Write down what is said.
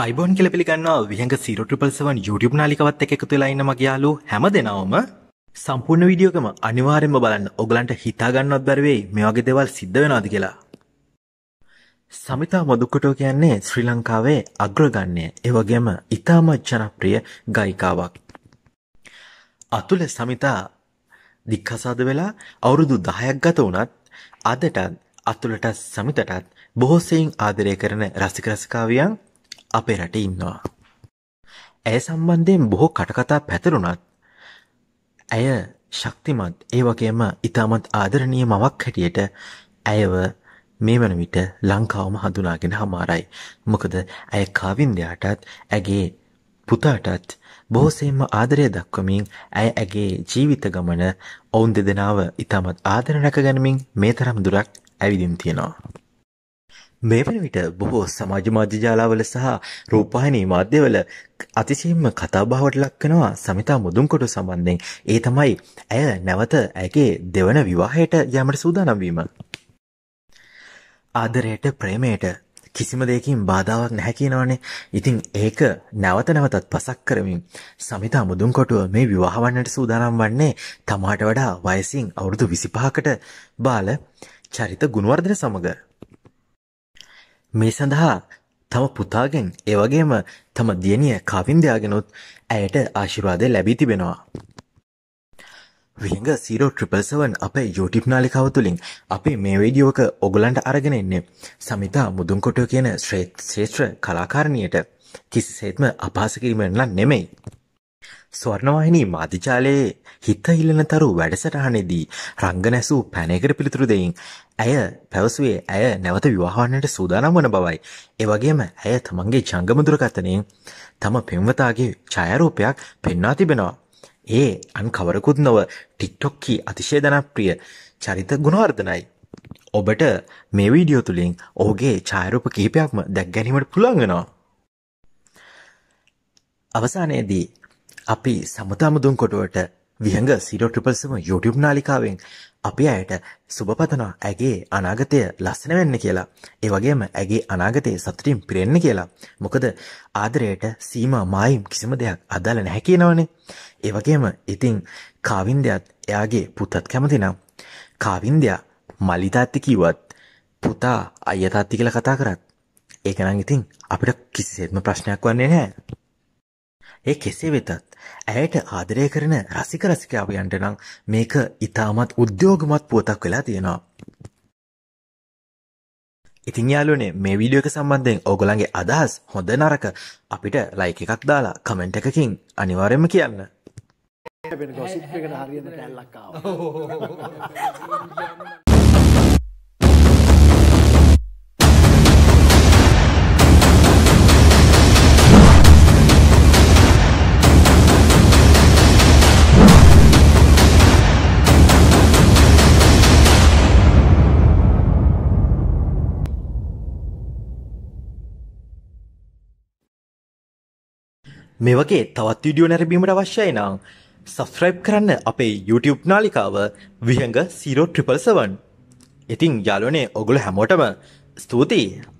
අයිබෝන් කියල පිළිගන්නවා විහඟ සීරටපල්සවන් YouTube නාලිකවත් එක එකතු වෙලා ඉන්න මගේ යාළුවෝ හැම දෙනාවම සම්පූර්ණ වීඩියෝකම අනිවාර්යෙන්ම බලන්න. ඔයගලන්ට හිතා ගන්නවත් බැරි වෙයි මේ වගේ දේවල් සිද්ධ වෙනවද කියලා. සමිතා මදුක්කටෝ කියන්නේ ශ්‍රී ලංකාවේ අග්‍රගණ්‍ය ඒ වගේම ඉතාමත් ජනප්‍රිය ගායිකාවක්. අතුල සමිතා දික්කසාද වෙලා අවුරුදු 10ක් ගත වුණත් අදටත් අතුලට සමිතටත් බොහෝ සෙයින් ආදරය කරන රසික රසිකාවියන් අපේ රටේ ඉන්නවා. ඇය සම්බන්ධයෙන් බොහෝ කටකතා පැතිරුණත් ඇය ශක්තිමත් ඒ වගේම ඉතාමත් ආදරණීය මවක් හැටියට ඇයව මේ වන විට ලංකාවම හඳුනාගෙන හමාරයි. මොකද ඇය කාවින්දයාටත් ඇගේ පුතාටත් බොහෝසෙම ආදරය දක්වමින් ඇය ඇගේ ජීවිත ගමන ඔවුන් දෙදෙනාව ඉතාමත් ආදර රැකගැනමින් මේ තරම් දුරක් ඇවිදින් තියෙනවා. මේ වන විට බොහෝ සමාජ මාධ්‍ය ජාලාවල සහ රූපවාහිනී මාධ්‍යවල අතිශයින්ම කතාබහවට ලක් වෙනවා සමිතා මුදුන්කොටු සම්බන්ධයෙන්. ඒ තමයි ඇය නැවත ඇගේ දෙවන විවාහයට යෑමට සූදානම් වීම. ආදරයට ප්‍රේමයට කිසිම දෙයකින් බාධාවක් නැහැ කියනවනේ. ඉතින් ඒක නැවත නැවතත් පසක් කරමින් සමිතා මුදුන්කොටුව මේ විවාහ වන්නට සූදානම් වන්නේ තමාට වඩා වයසින් අවුරුදු 25කට බාල චරිත ගුණවර්ධන සමග මේ සඳහා තම පුතාගෙන් ඒ වගේම තම දියණිය කාවින්දයාගෙනුත් ඇයට ආශිර්වාද ලැබී තිබෙනවා. විලඟ 0777 අපේ YouTube නාලිකාව තුලින් අපි මේ වීඩියෝ එක ඔගලන්ට අරගෙන ඉන්නේ සමිතා මුදුන්කොටුව කියන ශ්‍රේෂ්ඨ කලාකාරණියට කිසිසේත්ම අපහාස කිරීමෙන් නෙමෙයි. ස්වර්ණවාහිනී මාධ්‍යාලයේ හිත හිලන තරු වැඩසටහනේදී රංගන ඇසූ පැනයකට පිළිතුරු දෙයින් ඇය පැවසුවේ ඇය නැවත විවාහවන්නට සූදානම් වන බවයි. ඒ වගේම ඇය තමන්ගේ ජංගම දුරකථනයෙන් තම පෙම්වතාගේ ඡායාරූපයක් පෙන්වා තිබෙනවා. ඒ අන් කවරකුත් නොව TikTok කී අතිශය ජනප්‍රිය චරිත ගුණවර්ධනයි. ඔබට මේ වීඩියෝ තුලින් ඔහුගේ ඡායාරූප කිහිපයක්ම දැක් ගැනීමට පුළුවන් වෙනවා. අවසානයේදී අපි සමුදාමුදුන් කොටුවට විහඟ 0.7 YouTube නාලිකාවෙන් අපි අයට සුබපතනවා ඇගේ අනාගතය ලස්සන වෙන්න කියලා. ඒ වගේම ඇගේ අනාගතයේ සතුටින් පිරෙන්න කියලා. මොකද ආදරයට සීමා මායිම් කිසිම දෙයක් අදාළ නැහැ කියනවනේ. ඒ වගේම ඉතින් කාවින්දයත් එයාගේ පුතත් කැමතිනම් කාවින්දයා මලි තාත්ති කිව්වත් පුතා අයියා තාත්ති කියලා කතා කරත් ඒක නම් ඉතින් අපිට කිසිසේත්ම ප්‍රශ්නයක් වන්නේ නැහැ. ඒ කෙසේ වෙතත් ඇයට ආදරය කරන රසික රසිකාවයන්ට නම් මේක ඉතාමත් උද්‍යෝගමත් පුවතක් වෙලා තියෙනවා. ඉතින් යාළුවනේ මේ වීඩියෝ එක සම්බන්ධයෙන් ඕගොල්ලන්ගේ අදහස් හොඳ නරක අපිට ලයික් එකක් දාලා කමෙන්ට් එකකින් අනිවාර්යයෙන්ම කියන්න. අපේ ගොසිප් එකට හරියන කැලලක් ආවා. මේ වගේ තවත් වීඩියෝ නැරඹීමට අවශ්‍යයි නම් subscribe කරන්න අපේ YouTube නාලිකාව විහඟ 0777. ඉතින් යාළුවනේ ඔගොල්ලෝ හැමෝටම ස්තුතියි.